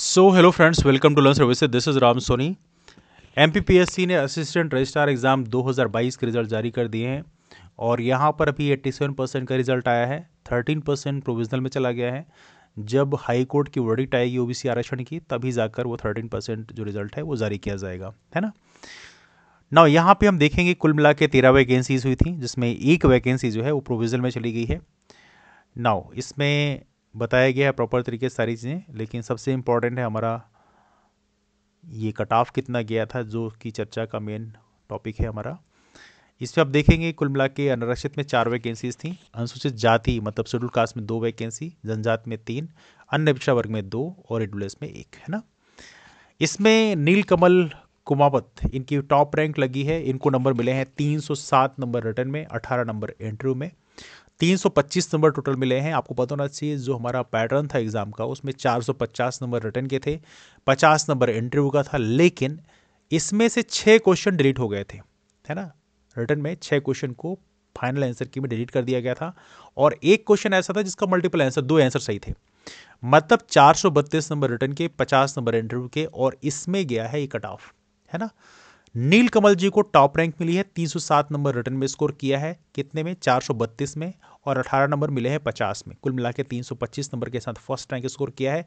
so hello friends welcome to learn services this is Ram Soni M ने assistant registrar exam 2022 के result जारी कर दिए हैं और यहाँ पर अभी 87 परसेंट का रिजल्ट आया है 13 परसेंट प्रोविजनल में चला गया है जब हाई कोर्ट की वर्डिट आएगी ओबीसी आरक्षण की तभी जाकर वो 13 परसेंट जो रिजल्ट है वो जारी किया जाएगा है ना ना यहाँ पे हम देखेंगे कुल मिला के तेरह वैकेंसीज हुई थी जिसमें एक वैकेंसी जो है वो प्रोविजनल में चली गई है नाउ इसमें बताया गया है प्रॉपर तरीके से सारी चीज़ें लेकिन सबसे इम्पॉर्टेंट है हमारा ये कट ऑफ कितना गया था जो कि चर्चा का मेन टॉपिक है हमारा इस पर आप देखेंगे कुल मिला के अनारक्षित में चार वैकेंसीज थी अनुसूचित जाति मतलब शेड्यूल कास्ट में दो वैकेंसी जनजात में तीन अन्य पिछड़ा वर्ग में दो और रेडुलस में एक है ना इसमें नीलकमल कुमावत इनकी टॉप रैंक लगी है इनको नंबर मिले हैं 307 नंबर रिटर्न में 18 नंबर इंटरव्यू में 325 नंबर टोटल मिले हैं आपको पता होना चाहिए जो हमारा पैटर्न था एग्ज़ाम का उसमें 450 नंबर रिटर्न के थे 50 नंबर इंटरव्यू का था लेकिन इसमें से छः क्वेश्चन डिलीट हो गए थे है ना रिटर्न में छः क्वेश्चन को फाइनल आंसर की में डिलीट कर दिया गया था और एक क्वेश्चन ऐसा था जिसका मल्टीपल आंसर दो आंसर सही थे मतलब चार नंबर रिटर्न के पचास नंबर इंटरव्यू के और इसमें गया है ये कट ऑफ है ना नील कमल जी को टॉप रैंक मिली है 307 नंबर रिटर्न में स्कोर किया है कितने में 432 में और 18 नंबर मिले हैं 50 में कुल मिला के 325 नंबर के साथ फर्स्ट रैंक स्कोर किया है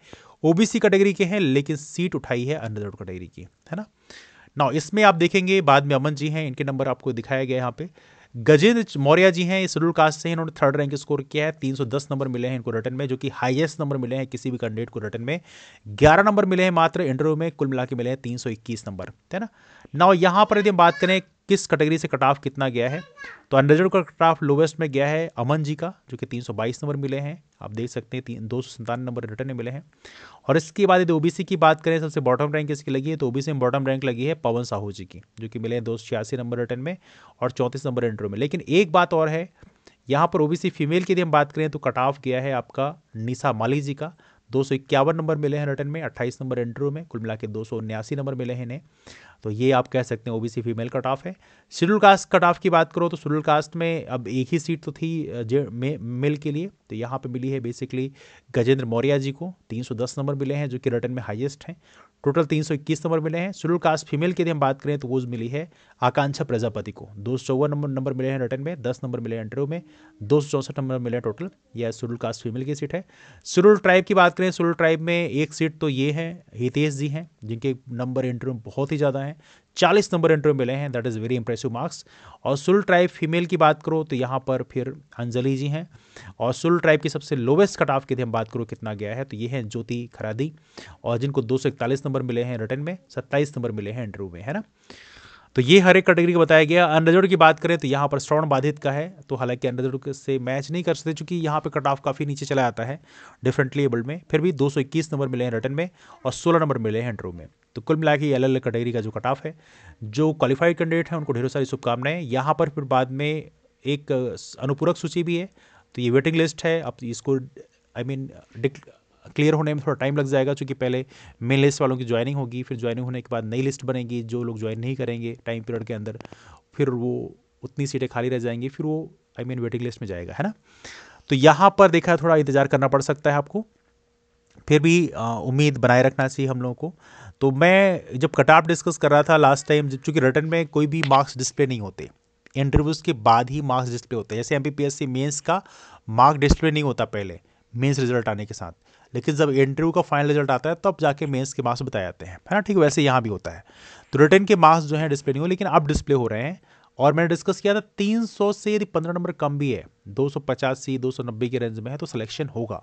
ओबीसी कैटेगरी के हैं लेकिन सीट उठाई है अनरिजर्व कैटेगरी की है ना ना इसमें आप देखेंगे बाद में अमन जी हैं इनके नंबर आपको दिखाया गया यहाँ पे गजेंद्र मौर्य जी हैं रूल कास्ट से इन्होंने थर्ड रैंक स्कोर किया है 310 नंबर मिले हैं इनको रिटर्न में जो कि हाईएस्ट नंबर मिले हैं किसी भी कैंडिडेट को रिटर्न में 11 नंबर मिले हैं मात्र इंटरव्यू में कुल मिला के मिले हैं 321 नंबर है ना ना यहाँ पर यदि हम बात करें किस कैटेगरी से कट ऑफ कितना गया है तो अनरिजर्व का कट ऑफ लोवेस्ट में गया है अमन जी का जो कि 322 नंबर मिले हैं आप देख सकते हैं तीन दो नंबर रिटर्न में मिले हैं और इसके बाद यदि ओबीसी की बात करें सबसे बॉटम रैंक इसकी लगी है तो ओबीसी में बॉटम रैंक लगी है पवन साहू जी की जो कि मिले हैं दो नंबर रिटर्न में और चौंतीस नंबर इंटरव्यू में लेकिन एक बात और है यहाँ पर ओबीसी फीमेल की यदि हम बात करें तो कट ऑफ गया है आपका निशा माली जी का दो सौ इक्यावन नंबर मिले हैं रिटर्न में अट्ठाईस नंबर इंटरव्यू में कुल मिला के दो सौ उन्यासी नंबर मिले हैं इन्हें तो ये आप कह सकते हैं ओबीसी फीमेल कट ऑफ है शेड्यूल कास्ट कट ऑफ की बात करो तो शेड्यूल कास्ट में अब एक ही सीट तो थी जे मेल के लिए तो यहाँ पर मिली है बेसिकली गजेंद्र मौर्या जी को तीन सौ दस नंबर मिले हैं जो कि रिटर्न में हाइएस्ट हैं टोटल 321 नंबर मिले हैं शेड्यूल कास्ट फीमेल की यदि हम बात करें तो वो मिली है आकांक्षा प्रजापति को दो नंबर नंबर मिले हैं रिटर्न में दस नंबर मिले हैं इंटरव्यू में दो नंबर मिले हैं टोटल यह शेड्यूल कास्ट फीमेल की सीट है शेड्यूल ट्राइब की बात करें शेड्यूल ट्राइब में एक सीट तो ये है हितेश जी हैं जिनके नंबर इंटरव्यू बहुत ही ज़्यादा हैं चालीस नंबर इंटरव्यू मिले हैं that is very impressive marks और सुल ट्राइब फीमेल की बात करो तो यहाँ पर फिर अंजलि जी हैं और सुल ट्राइब की सबसे लोवेस्ट कट ऑफ की हम बात करो कितना गया है तो ये हैं ज्योति खरादी और जिनको दो नंबर मिले हैं रिटर्न में सत्ताईस नंबर मिले हैं इंटरव्यू में है ना तो ये हर एक कैटेगरी को बताया गया अंडरजोड की बात करें तो यहाँ पर श्रवण बाधित का है तो हालांकि अंडरजोड से मैच नहीं कर सकते चूंकि यहाँ पर कट ऑफ काफ़ी नीचे चला आता है डिफरेंटली एबल्ड में फिर भी 221 नंबर मिले हैं रिटर्न में और 16 नंबर मिले हैं इंटरव्यू में तो कुल मिला के ये अलग अलग कैटेगरी का जो कट ऑफ है जो क्वालिफाइड कैंडिडेट हैं उनको ढेरों सारी शुभकामनाएं यहाँ पर फिर बाद में एक अनुपूरक सूची भी है तो ये वेटिंग लिस्ट है अब इसको आई मीन क्लियर होने में थोड़ा टाइम लग जाएगा क्योंकि पहले मेन लिस्ट वालों की ज्वाइनिंग होगी फिर ज्वाइनिंग होने के बाद नई लिस्ट बनेगी जो लोग ज्वाइन नहीं करेंगे टाइम पीरियड के अंदर फिर वो उतनी सीटें खाली रह जाएंगी फिर वो आई मीन वेटिंग लिस्ट में जाएगा है ना तो यहाँ पर देखा थोड़ा इंतज़ार करना पड़ सकता है आपको फिर भी उम्मीद बनाए रखना चाहिए हम लोगों को तो मैं जब कटाप डिस्कस कर रहा था लास्ट टाइम चूँकि रिटर्न में कोई भी मार्क्स डिस्प्ले नहीं होते इंटरव्यूज़ के बाद ही मार्क्स डिस्प्ले होते हैं जैसे M P P S C mains का मार्क डिस्प्ले नहीं होता पहले मेंस रिजल्ट आने के साथ लेकिन जब इंटरव्यू का फाइनल रिजल्ट आता है तब जाके मेंस के मार्क्स बताए जाते हैं है ना ठीक वैसे यहाँ भी होता है तो रिटर्न के मार्क्स जो है डिस्प्ले नहीं हो लेकिन अब डिस्प्ले हो रहे हैं और मैंने डिस्कस किया था 300 से यदि 15 नंबर कम भी है दो सौ पचासी दो सौ नब्बे के रेंज में है तो सिलेक्शन होगा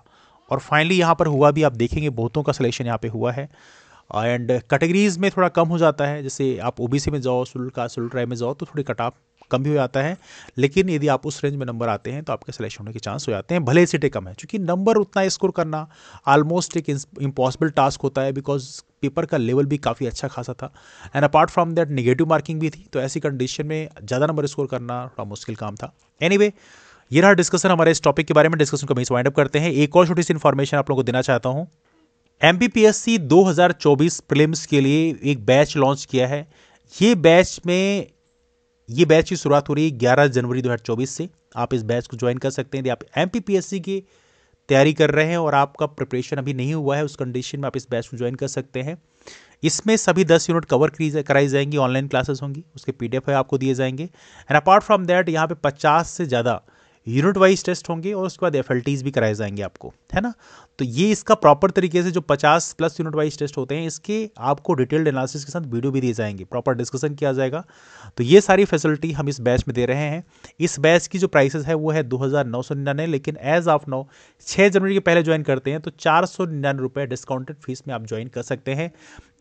और फाइनली यहाँ पर हुआ भी आप देखेंगे बहुतों का सिलेक्शन यहाँ पे हुआ है एंड कैटेगरीज में थोड़ा कम हो जाता है जैसे आप ओबीसी में जाओ सुल का सुल ट्राई में जाओ तो थोड़ी कटाप कम भी हो जाता है लेकिन यदि आप उस रेंज में नंबर आते हैं तो आपके सिलेक्शन होने के चांस हो जाते हैं भले सीटें कम है क्योंकि नंबर उतना स्कोर करना ऑलमोस्ट एक इम्पॉसिबल टास्क होता है बिकॉज पेपर का लेवल भी काफ़ी अच्छा खासा था and apart from that negative marking भी थी तो ऐसी कंडीशन में ज़्यादा नंबर स्कोर करना थोड़ा मुश्किल काम था एनी anyway, ये रहा डिस्कशन हमारे इस टॉपिक के बारे में डिस्कशन को वाइंड अप करते हैं एक और छोटी सी इन्फॉर्मेशन आप लोगों को देना चाहता हूँ M B P S C दो हज़ार चौबीस प्रिलिम्स के लिए एक बैच लॉन्च किया है ये बैच में ये बैच की शुरुआत हो रही है ग्यारह जनवरी चौबीस से आप इस बैच को ज्वाइन कर सकते हैं यदि आप एम की तैयारी कर रहे हैं और आपका प्रिपरेशन अभी नहीं हुआ है उस कंडीशन में आप इस बैच को ज्वाइन कर सकते हैं इसमें सभी दस यूनिट कवर कराई जाएंगी ऑनलाइन क्लासेस होंगी उसके पीडीएफ आपको दिए जाएंगे एंड अपार्ट फ्रॉम दैट यहाँ पे पचास से ज़्यादा यूनिट वाइज टेस्ट होंगे और उसके बाद एफ भी कराए जाएंगे आपको है ना तो ये इसका प्रॉपर तरीके से जो 50 प्लस यूनिट वाइज टेस्ट होते हैं इसके आपको डिटेल्ड एनालिसिस के साथ वीडियो भी दिए जाएंगे प्रॉपर डिस्कशन किया जाएगा तो ये सारी फैसिलिटी हम इस बैच में दे रहे हैं इस बैच की जो प्राइसेस है वो है दो लेकिन एज ऑफ नाउ छः जनवरी के पहले ज्वाइन करते हैं तो चार सौ डिस्काउंटेड फीस में आप ज्वाइन कर सकते हैं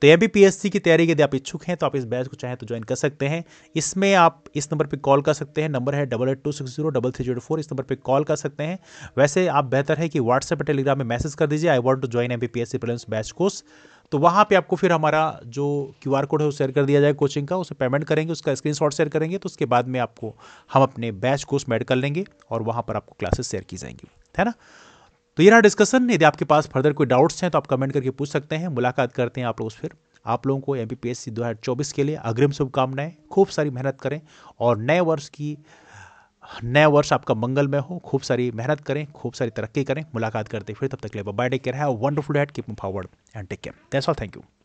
तो यह भी पीएससी की तैयारी यदि आप इच्छुक हैं तो आप इस बैच को चाहें तो ज्वाइन कर सकते हैं इसमें आप इस नंबर पर कॉल कर सकते हैं नंबर है double eight two six zero double three zero four इस नंबर पर कॉल कर सकते हैं वैसे आप बेहतर है कि व्हाट्सएप या टेलीग्राम में मैसेज कर दीजिए I want to join M B P S C prelims batch course तो वहाँ पे आपको फिर हमारा जो क्यू आर कोड है वो शेयर कर दिया जाए कोचिंग का उसे पेमेंट करेंगे उसका स्क्रीन शॉट शेयर करेंगे तो उसके बाद में आपको हम अपने बैच कोर्स मेड कर लेंगे और वहाँ पर आपको क्लासेस शेयर की जाएंगी है ना तो ये रहा डिस्कशन यदि आपके पास फर्दर कोई डाउट्स हैं तो आप कमेंट करके पूछ सकते हैं मुलाकात करते हैं आप लोग फिर आप लोगों को एम पी पी के लिए अग्रिम शुभकामनाएं खूब सारी मेहनत करें और नए वर्ष की नया वर्ष आपका मंगल में हो खूब सारी मेहनत करें खूब सारी तरक्की करें मुलाकात करते फिर तब तक ले बाय टेक केयर है wonderful had keep forward and take care that's all thank you